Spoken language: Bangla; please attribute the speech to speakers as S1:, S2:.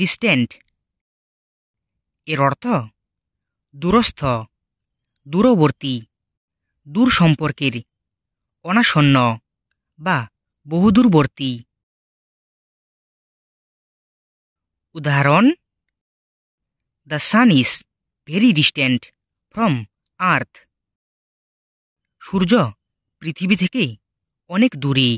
S1: ডিস্ট্যান্ট এর অর্থ দূরস্থ দূরবর্তী দূর সম্পর্কের অনাশন্য বা বহুদূরবর্তী উদাহরণ the sun is very distant from Earth সূর্য পৃথিবী থেকে অনেক দূরে